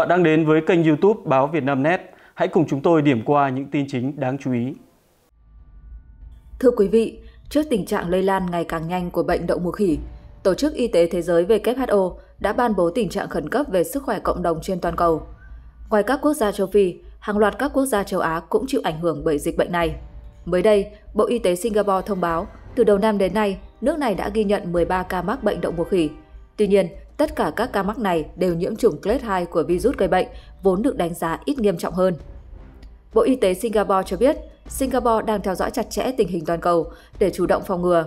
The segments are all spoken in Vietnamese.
Bạn đang đến với kênh YouTube báo Việt Nam Net. Hãy cùng chúng tôi điểm qua những tin chính đáng chú ý. Thưa quý vị, trước tình trạng lây lan ngày càng nhanh của bệnh đậu mùa khỉ, Tổ chức Y tế Thế giới WHO đã ban bố tình trạng khẩn cấp về sức khỏe cộng đồng trên toàn cầu. Ngoài các quốc gia châu Phi, hàng loạt các quốc gia châu Á cũng chịu ảnh hưởng bởi dịch bệnh này. Mới đây, Bộ Y tế Singapore thông báo từ đầu năm đến nay, nước này đã ghi nhận 13 ca mắc bệnh đậu mùa khỉ. Tuy nhiên, Tất cả các ca mắc này đều nhiễm chủng clade 2 của virus gây bệnh, vốn được đánh giá ít nghiêm trọng hơn. Bộ Y tế Singapore cho biết, Singapore đang theo dõi chặt chẽ tình hình toàn cầu để chủ động phòng ngừa.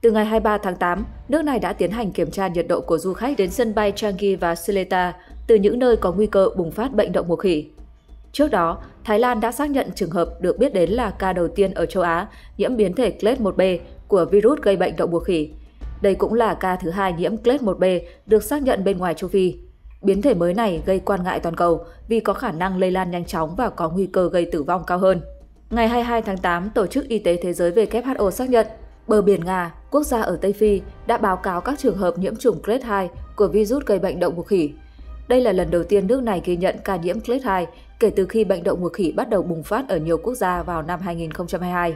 Từ ngày 23 tháng 8, nước này đã tiến hành kiểm tra nhiệt độ của du khách đến sân bay Changi và Sileta từ những nơi có nguy cơ bùng phát bệnh đậu mùa khỉ. Trước đó, Thái Lan đã xác nhận trường hợp được biết đến là ca đầu tiên ở châu Á nhiễm biến thể Clade 1B của virus gây bệnh đậu mùa khỉ, đây cũng là ca thứ hai nhiễm clade 1B được xác nhận bên ngoài châu Phi. Biến thể mới này gây quan ngại toàn cầu vì có khả năng lây lan nhanh chóng và có nguy cơ gây tử vong cao hơn. Ngày 22 tháng 8, Tổ chức Y tế Thế giới WHO xác nhận bờ biển Nga, quốc gia ở Tây Phi, đã báo cáo các trường hợp nhiễm chủng clade 2 của virus gây bệnh đậu mùa khỉ. Đây là lần đầu tiên nước này ghi nhận ca nhiễm clade 2 kể từ khi bệnh đậu mùa khỉ bắt đầu bùng phát ở nhiều quốc gia vào năm 2022.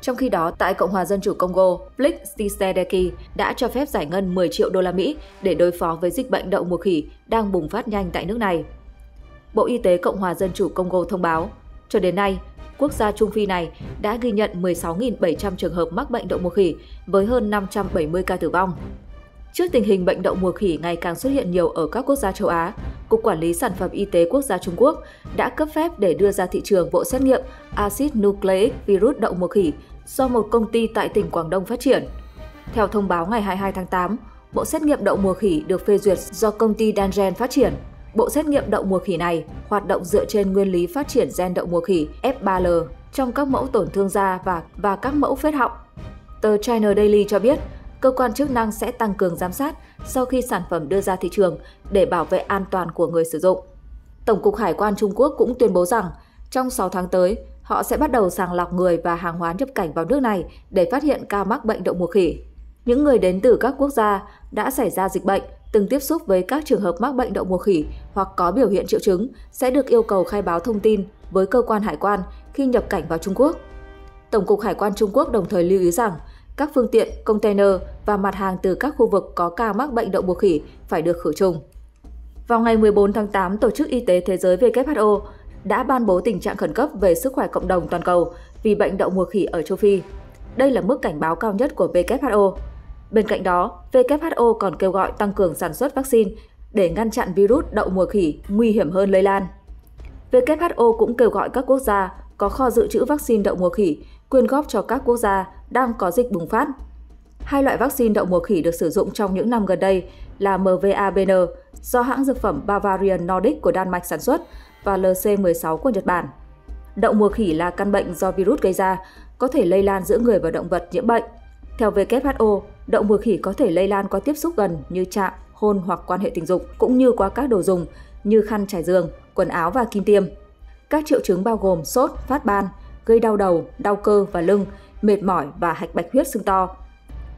Trong khi đó, tại Cộng hòa Dân chủ Congo, Blix Tshisekedi đã cho phép giải ngân 10 triệu đô la Mỹ để đối phó với dịch bệnh đậu mùa khỉ đang bùng phát nhanh tại nước này. Bộ Y tế Cộng hòa Dân chủ Congo thông báo, cho đến nay, quốc gia Trung Phi này đã ghi nhận 16.700 trường hợp mắc bệnh đậu mùa khỉ với hơn 570 ca tử vong. Trước tình hình bệnh đậu mùa khỉ ngày càng xuất hiện nhiều ở các quốc gia châu Á, Cục Quản lý Sản phẩm Y tế Quốc gia Trung Quốc đã cấp phép để đưa ra thị trường bộ xét nghiệm axit nucleic virus đậu mùa khỉ do một công ty tại tỉnh Quảng Đông phát triển. Theo thông báo ngày 22 tháng 8, bộ xét nghiệm đậu mùa khỉ được phê duyệt do công ty Dangen phát triển. Bộ xét nghiệm đậu mùa khỉ này hoạt động dựa trên nguyên lý phát triển gen đậu mùa khỉ F3L trong các mẫu tổn thương da và và các mẫu phết họng. Tờ China Daily cho biết, cơ quan chức năng sẽ tăng cường giám sát sau khi sản phẩm đưa ra thị trường để bảo vệ an toàn của người sử dụng. Tổng cục Hải quan Trung Quốc cũng tuyên bố rằng trong 6 tháng tới, họ sẽ bắt đầu sàng lọc người và hàng hóa nhập cảnh vào nước này để phát hiện ca mắc bệnh đậu mùa khỉ. Những người đến từ các quốc gia đã xảy ra dịch bệnh, từng tiếp xúc với các trường hợp mắc bệnh đậu mùa khỉ hoặc có biểu hiện triệu chứng sẽ được yêu cầu khai báo thông tin với cơ quan hải quan khi nhập cảnh vào Trung Quốc. Tổng cục Hải quan Trung Quốc đồng thời lưu ý rằng các phương tiện, container và mặt hàng từ các khu vực có ca mắc bệnh đậu mùa khỉ phải được khử trùng. Vào ngày 14 tháng 8, Tổ chức Y tế Thế giới WHO đã ban bố tình trạng khẩn cấp về sức khỏe cộng đồng toàn cầu vì bệnh đậu mùa khỉ ở châu Phi. Đây là mức cảnh báo cao nhất của WHO. Bên cạnh đó, WHO còn kêu gọi tăng cường sản xuất vaccine để ngăn chặn virus đậu mùa khỉ nguy hiểm hơn lây lan. WHO cũng kêu gọi các quốc gia có kho dự trữ vaccine đậu mùa khỉ quyên góp cho các quốc gia đang có dịch bùng phát. Hai loại vaccine đậu mùa khỉ được sử dụng trong những năm gần đây là MVABN do hãng dược phẩm Bavarian Nordic của Đan Mạch sản xuất và LC16 của Nhật Bản. Đậu mùa khỉ là căn bệnh do virus gây ra, có thể lây lan giữa người và động vật nhiễm bệnh. Theo WHO, đậu mùa khỉ có thể lây lan qua tiếp xúc gần như chạm, hôn hoặc quan hệ tình dục, cũng như qua các đồ dùng như khăn trải giường, quần áo và kim tiêm. Các triệu chứng bao gồm sốt, phát ban, gây đau đầu, đau cơ và lưng, mệt mỏi và hạch bạch huyết sưng to.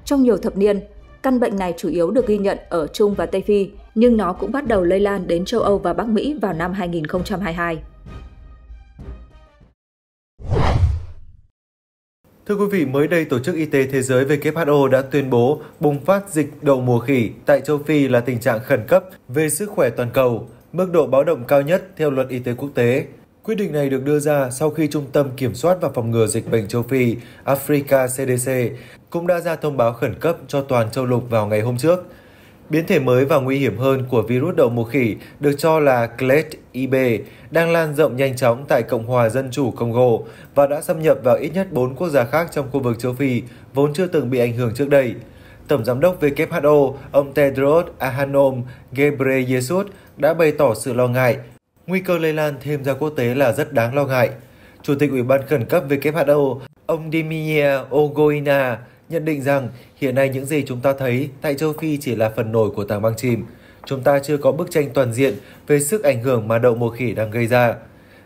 Trong nhiều thập niên, căn bệnh này chủ yếu được ghi nhận ở Trung và Tây Phi, nhưng nó cũng bắt đầu lây lan đến châu Âu và Bắc Mỹ vào năm 2022. Thưa quý vị, mới đây Tổ chức Y tế Thế giới WHO đã tuyên bố bùng phát dịch đậu mùa khỉ tại châu Phi là tình trạng khẩn cấp về sức khỏe toàn cầu, mức độ báo động cao nhất theo luật y tế quốc tế. Quyết định này được đưa ra sau khi Trung tâm Kiểm soát và Phòng ngừa Dịch bệnh châu Phi Africa CDC cũng đã ra thông báo khẩn cấp cho toàn châu lục vào ngày hôm trước. Biến thể mới và nguy hiểm hơn của virus đậu mùa khỉ được cho là Clade IB đang lan rộng nhanh chóng tại Cộng hòa Dân chủ Congo và đã xâm nhập vào ít nhất 4 quốc gia khác trong khu vực châu Phi vốn chưa từng bị ảnh hưởng trước đây. Tổng Giám đốc WHO, ông Tedros Adhanom Ghebreyesus đã bày tỏ sự lo ngại nguy cơ lây lan thêm ra quốc tế là rất đáng lo ngại. Chủ tịch Ủy ban Khẩn cấp WHO, ông Diminia Ogoina nhận định rằng hiện nay những gì chúng ta thấy tại châu Phi chỉ là phần nổi của tảng băng chìm. Chúng ta chưa có bức tranh toàn diện về sức ảnh hưởng mà đậu mùa khỉ đang gây ra.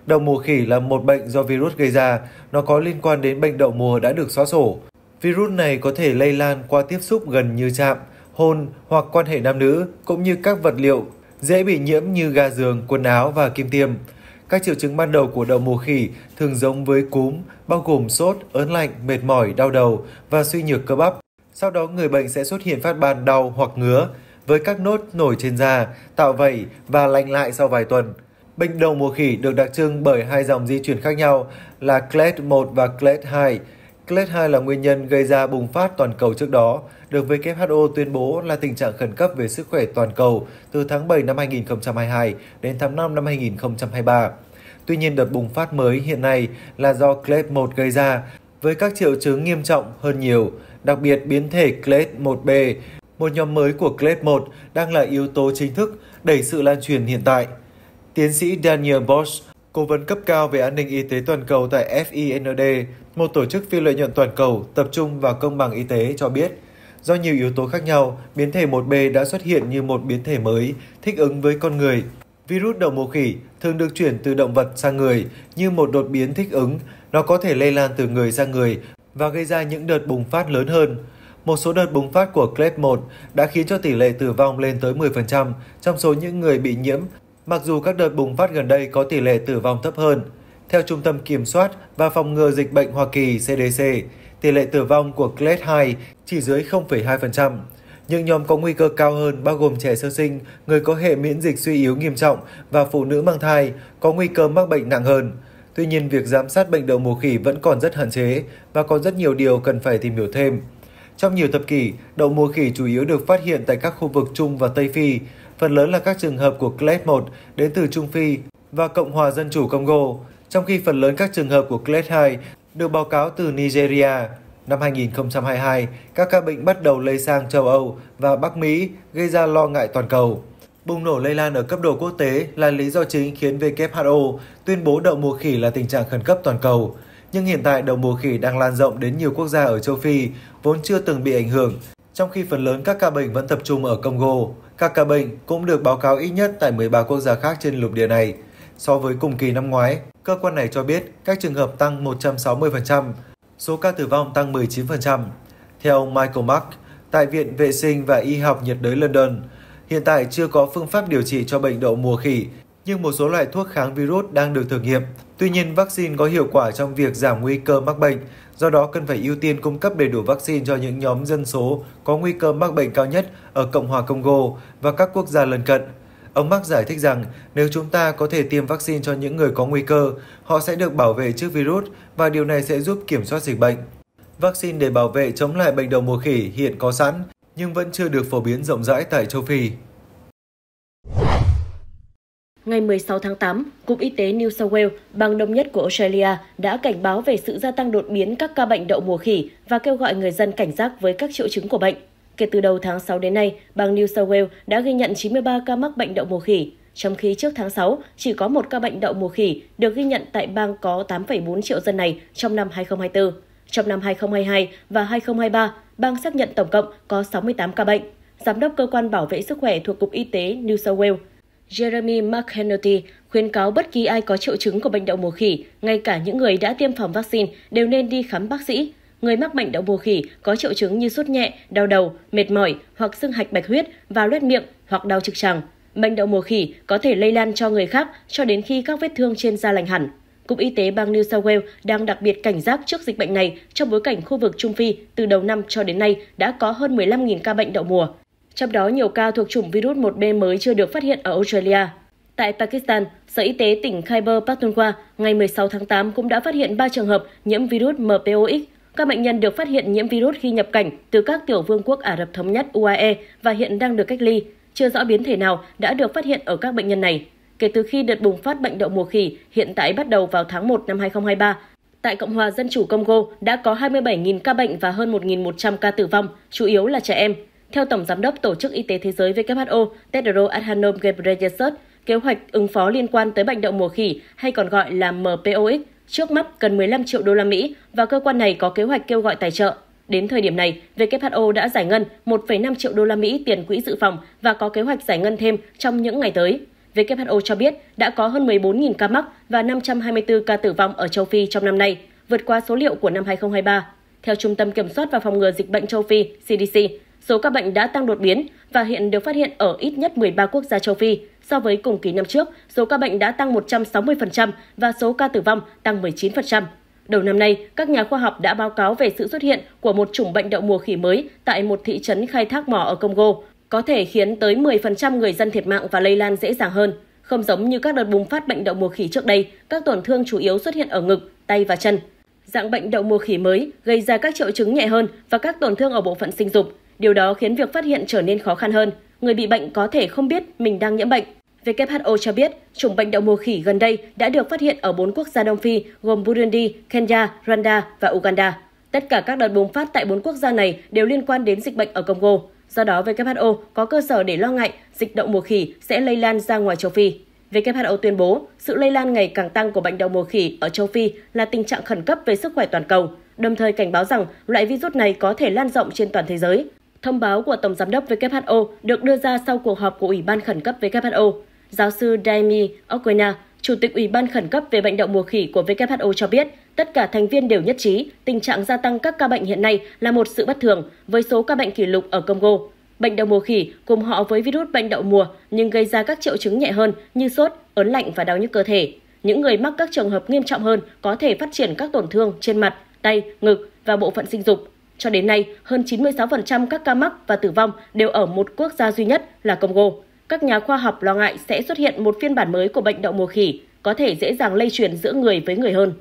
Đậu mùa khỉ là một bệnh do virus gây ra, nó có liên quan đến bệnh đậu mùa đã được xóa sổ. Virus này có thể lây lan qua tiếp xúc gần như chạm, hôn hoặc quan hệ nam nữ, cũng như các vật liệu dễ bị nhiễm như ga giường, quần áo và kim tiêm. Các triệu chứng ban đầu của đậu mùa khỉ thường giống với cúm, bao gồm sốt, ớn lạnh, mệt mỏi, đau đầu và suy nhược cơ bắp. Sau đó người bệnh sẽ xuất hiện phát ban đau hoặc ngứa với các nốt nổi trên da, tạo vẩy và lành lại sau vài tuần. Bệnh đầu mùa khỉ được đặc trưng bởi hai dòng di chuyển khác nhau là CLET1 và CLET2. Clade 2 là nguyên nhân gây ra bùng phát toàn cầu trước đó, được WHO tuyên bố là tình trạng khẩn cấp về sức khỏe toàn cầu từ tháng 7 năm 2022 đến tháng 5 năm 2023. Tuy nhiên đợt bùng phát mới hiện nay là do Clade 1 gây ra, với các triệu chứng nghiêm trọng hơn nhiều, đặc biệt biến thể Clade 1B, một nhóm mới của Clade 1 đang là yếu tố chính thức đẩy sự lan truyền hiện tại. Tiến sĩ Daniel Bosch, Cố vấn cấp cao về an ninh y tế toàn cầu tại FIND, một tổ chức phi lợi nhuận toàn cầu tập trung vào công bằng y tế cho biết, do nhiều yếu tố khác nhau, biến thể 1B đã xuất hiện như một biến thể mới, thích ứng với con người. Virus đậu mùa khỉ thường được chuyển từ động vật sang người như một đột biến thích ứng, nó có thể lây lan từ người sang người và gây ra những đợt bùng phát lớn hơn. Một số đợt bùng phát của Clade 1 đã khiến cho tỷ lệ tử vong lên tới 10% trong số những người bị nhiễm mặc dù các đợt bùng phát gần đây có tỷ lệ tử vong thấp hơn. Theo Trung tâm Kiểm soát và Phòng ngừa Dịch bệnh Hoa Kỳ CDC, tỷ lệ tử vong của Clade 2 chỉ dưới 0,2%. Những nhóm có nguy cơ cao hơn bao gồm trẻ sơ sinh, người có hệ miễn dịch suy yếu nghiêm trọng và phụ nữ mang thai có nguy cơ mắc bệnh nặng hơn. Tuy nhiên, việc giám sát bệnh đậu mùa khỉ vẫn còn rất hạn chế và còn rất nhiều điều cần phải tìm hiểu thêm. Trong nhiều thập kỷ, đậu mùa khỉ chủ yếu được phát hiện tại các khu vực Trung và Tây Phi, phần lớn là các trường hợp của clade 1 đến từ Trung Phi và Cộng hòa Dân chủ Congo, trong khi phần lớn các trường hợp của clade 2 được báo cáo từ Nigeria. Năm 2022, các ca bệnh bắt đầu lây sang châu Âu và Bắc Mỹ, gây ra lo ngại toàn cầu. Bùng nổ lây lan ở cấp độ quốc tế là lý do chính khiến WHO tuyên bố đậu mùa khỉ là tình trạng khẩn cấp toàn cầu nhưng hiện tại đậu mùa khỉ đang lan rộng đến nhiều quốc gia ở châu Phi vốn chưa từng bị ảnh hưởng, trong khi phần lớn các ca bệnh vẫn tập trung ở Congo. Các ca bệnh cũng được báo cáo ít nhất tại 13 quốc gia khác trên lục địa này. So với cùng kỳ năm ngoái, cơ quan này cho biết các trường hợp tăng 160%, số ca tử vong tăng 19%. Theo ông Michael Mark, tại Viện Vệ sinh và Y học nhiệt đới London, hiện tại chưa có phương pháp điều trị cho bệnh đậu mùa khỉ, nhưng một số loại thuốc kháng virus đang được thử nghiệm Tuy nhiên, vaccine có hiệu quả trong việc giảm nguy cơ mắc bệnh, do đó cần phải ưu tiên cung cấp đầy đủ vaccine cho những nhóm dân số có nguy cơ mắc bệnh cao nhất ở Cộng hòa Congo và các quốc gia lân cận. Ông Mark giải thích rằng nếu chúng ta có thể tiêm vaccine cho những người có nguy cơ, họ sẽ được bảo vệ trước virus và điều này sẽ giúp kiểm soát dịch bệnh. Vaccine để bảo vệ chống lại bệnh đầu mùa khỉ hiện có sẵn nhưng vẫn chưa được phổ biến rộng rãi tại châu Phi ngày 16 tháng 8, Cục Y tế New South Wales, bang đông nhất của Australia, đã cảnh báo về sự gia tăng đột biến các ca bệnh đậu mùa khỉ và kêu gọi người dân cảnh giác với các triệu chứng của bệnh. Kể từ đầu tháng 6 đến nay, bang New South Wales đã ghi nhận 93 ca mắc bệnh đậu mùa khỉ, trong khi trước tháng 6 chỉ có một ca bệnh đậu mùa khỉ được ghi nhận tại bang có 8,4 triệu dân này trong năm 2024. Trong năm 2022 và 2023, bang xác nhận tổng cộng có 68 ca bệnh. Giám đốc Cơ quan Bảo vệ Sức khỏe thuộc Cục Y tế New South Wales Jeremy McHenry khuyến cáo bất kỳ ai có triệu chứng của bệnh đậu mùa khỉ, ngay cả những người đã tiêm phòng vaccine, đều nên đi khám bác sĩ. Người mắc bệnh đậu mùa khỉ có triệu chứng như sốt nhẹ, đau đầu, mệt mỏi hoặc sưng hạch bạch huyết và loét miệng hoặc đau trực tràng. Bệnh đậu mùa khỉ có thể lây lan cho người khác cho đến khi các vết thương trên da lành hẳn. Cục Y tế bang New South Wales đang đặc biệt cảnh giác trước dịch bệnh này trong bối cảnh khu vực Trung Phi từ đầu năm cho đến nay đã có hơn 15.000 ca bệnh đậu mùa trong đó nhiều ca thuộc chủng virus 1B mới chưa được phát hiện ở Australia. Tại Pakistan, Sở Y tế tỉnh Khyber Pakhtunkhwa ngày 16 tháng 8 cũng đã phát hiện 3 trường hợp nhiễm virus MPOX. Các bệnh nhân được phát hiện nhiễm virus khi nhập cảnh từ các tiểu vương quốc Ả Rập Thống nhất UAE và hiện đang được cách ly. Chưa rõ biến thể nào đã được phát hiện ở các bệnh nhân này. Kể từ khi đợt bùng phát bệnh đậu mùa khỉ hiện tại bắt đầu vào tháng 1 năm 2023, tại Cộng hòa Dân chủ Congo đã có 27.000 ca bệnh và hơn 1.100 ca tử vong, chủ yếu là trẻ em. Theo Tổng Giám đốc Tổ chức Y tế Thế giới WHO, Tedros Adhanom Ghebreyesus, kế hoạch ứng phó liên quan tới bệnh đậu mùa khỉ hay còn gọi là MPOX trước mắt cần 15 triệu đô la Mỹ và cơ quan này có kế hoạch kêu gọi tài trợ. Đến thời điểm này, WHO đã giải ngân 1,5 triệu đô la Mỹ tiền quỹ dự phòng và có kế hoạch giải ngân thêm trong những ngày tới. WHO cho biết đã có hơn 14.000 ca mắc và 524 ca tử vong ở châu Phi trong năm nay, vượt qua số liệu của năm 2023. Theo Trung tâm Kiểm soát và Phòng ngừa Dịch bệnh châu Phi, CDC, số ca bệnh đã tăng đột biến và hiện được phát hiện ở ít nhất 13 quốc gia châu Phi. So với cùng kỳ năm trước, số ca bệnh đã tăng 160% và số ca tử vong tăng 19%. Đầu năm nay, các nhà khoa học đã báo cáo về sự xuất hiện của một chủng bệnh đậu mùa khỉ mới tại một thị trấn khai thác mỏ ở Congo, có thể khiến tới 10% người dân thiệt mạng và lây lan dễ dàng hơn. Không giống như các đợt bùng phát bệnh đậu mùa khỉ trước đây, các tổn thương chủ yếu xuất hiện ở ngực, tay và chân. Dạng bệnh đậu mùa khỉ mới gây ra các triệu chứng nhẹ hơn và các tổn thương ở bộ phận sinh dục. Điều đó khiến việc phát hiện trở nên khó khăn hơn. Người bị bệnh có thể không biết mình đang nhiễm bệnh. WHO cho biết, chủng bệnh đậu mùa khỉ gần đây đã được phát hiện ở 4 quốc gia Đông Phi gồm Burundi, Kenya, Rwanda và Uganda. Tất cả các đợt bùng phát tại 4 quốc gia này đều liên quan đến dịch bệnh ở Congo. Do đó, WHO có cơ sở để lo ngại dịch đậu mùa khỉ sẽ lây lan ra ngoài châu Phi. WHO tuyên bố sự lây lan ngày càng tăng của bệnh đậu mùa khỉ ở châu Phi là tình trạng khẩn cấp về sức khỏe toàn cầu, đồng thời cảnh báo rằng loại virus này có thể lan rộng trên toàn thế giới. Thông báo của Tổng Giám đốc WHO được đưa ra sau cuộc họp của Ủy ban Khẩn cấp WHO. Giáo sư Daimi Okwena, Chủ tịch Ủy ban Khẩn cấp về bệnh đậu mùa khỉ của WHO cho biết, tất cả thành viên đều nhất trí tình trạng gia tăng các ca bệnh hiện nay là một sự bất thường với số ca bệnh kỷ lục ở Congo. Bệnh đậu mùa khỉ cùng họ với virus bệnh đậu mùa nhưng gây ra các triệu chứng nhẹ hơn như sốt, ớn lạnh và đau nhức cơ thể. Những người mắc các trường hợp nghiêm trọng hơn có thể phát triển các tổn thương trên mặt, tay, ngực và bộ phận sinh dục. Cho đến nay, hơn 96% các ca mắc và tử vong đều ở một quốc gia duy nhất là Congo. Các nhà khoa học lo ngại sẽ xuất hiện một phiên bản mới của bệnh đậu mùa khỉ, có thể dễ dàng lây truyền giữa người với người hơn.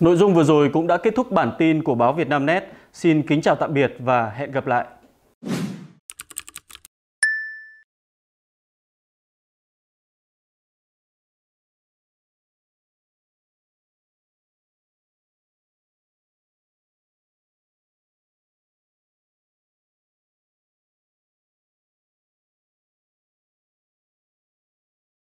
Nội dung vừa rồi cũng đã kết thúc bản tin của báo Việt Nam Net. Xin kính chào tạm biệt và hẹn gặp lại.